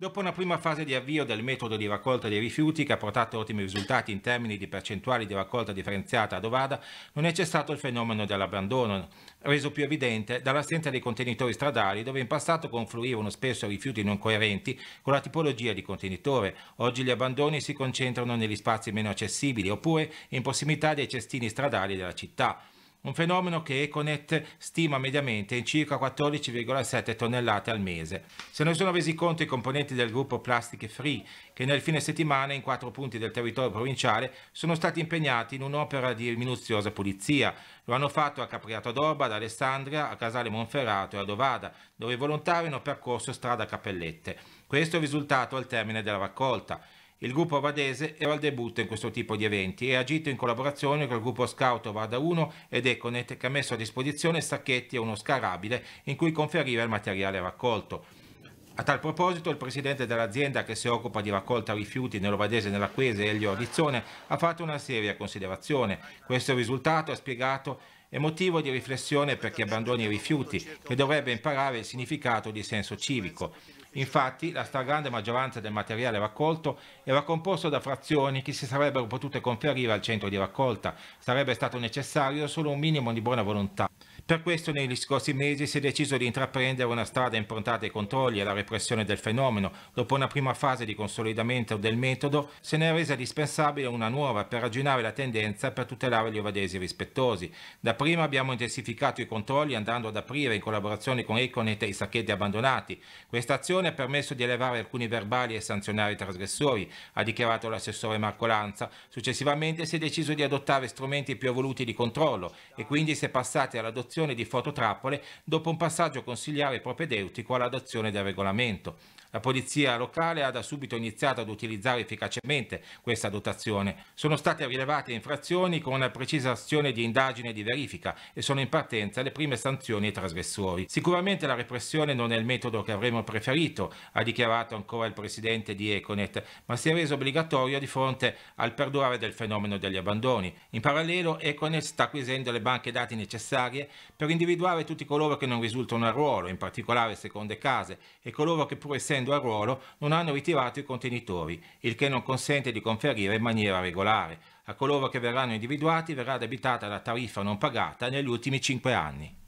Dopo una prima fase di avvio del metodo di raccolta dei rifiuti che ha portato ottimi risultati in termini di percentuali di raccolta differenziata a Dovada, non è cessato il fenomeno dell'abbandono, reso più evidente dall'assenza dei contenitori stradali dove in passato confluivano spesso rifiuti non coerenti con la tipologia di contenitore. Oggi gli abbandoni si concentrano negli spazi meno accessibili oppure in prossimità dei cestini stradali della città un fenomeno che Econet stima mediamente in circa 14,7 tonnellate al mese. Se ne sono resi conto i componenti del gruppo Plastic Free, che nel fine settimana in quattro punti del territorio provinciale sono stati impegnati in un'opera di minuziosa pulizia. Lo hanno fatto a Capriato d'Orba, ad Alessandria, a Casale Monferrato e a Dovada, dove i volontari hanno percorso strada a Cappellette. Questo è il risultato al termine della raccolta. Il gruppo Vadese era al debutto in questo tipo di eventi e agito in collaborazione con il gruppo scout Vada 1 ed Econet che ha messo a disposizione sacchetti e uno scarabile in cui conferiva il materiale raccolto. A tal proposito il presidente dell'azienda che si occupa di raccolta rifiuti nell'Ovadese e nell'Acquese, Elio Rizzone, ha fatto una seria considerazione. Questo risultato, ha spiegato, è motivo di riflessione per chi abbandoni i rifiuti che dovrebbe imparare il significato di senso civico. Infatti la stragrande maggioranza del materiale raccolto era composto da frazioni che si sarebbero potute conferire al centro di raccolta, sarebbe stato necessario solo un minimo di buona volontà per questo negli scorsi mesi si è deciso di intraprendere una strada improntata ai controlli e alla repressione del fenomeno. Dopo una prima fase di consolidamento del metodo, se ne è resa dispensabile una nuova per ragionare la tendenza e per tutelare gli ovadesi rispettosi. Da prima abbiamo intensificato i controlli andando ad aprire in collaborazione con Econet i sacchetti abbandonati. Questa azione ha permesso di elevare alcuni verbali e sanzionare i trasgressori, ha dichiarato l'assessore Marco Lanza. Successivamente si è deciso di adottare strumenti più evoluti di controllo e quindi si è passati all'adozione produzione di fototrappole dopo un passaggio consigliare propedeutico all'adozione del regolamento. La polizia locale ha da subito iniziato ad utilizzare efficacemente questa dotazione. Sono state rilevate infrazioni con una precisa azione di indagine e di verifica e sono in partenza le prime sanzioni ai trasgressori. Sicuramente la repressione non è il metodo che avremmo preferito, ha dichiarato ancora il presidente di Econet, ma si è reso obbligatorio di fronte al perdurare del fenomeno degli abbandoni. In parallelo Econet sta acquisendo le banche dati necessarie per individuare tutti coloro che non risultano al ruolo, in particolare seconde case, e coloro che pur essendo al ruolo non hanno ritirato i contenitori, il che non consente di conferire in maniera regolare. A coloro che verranno individuati verrà debitata la tariffa non pagata negli ultimi 5 anni.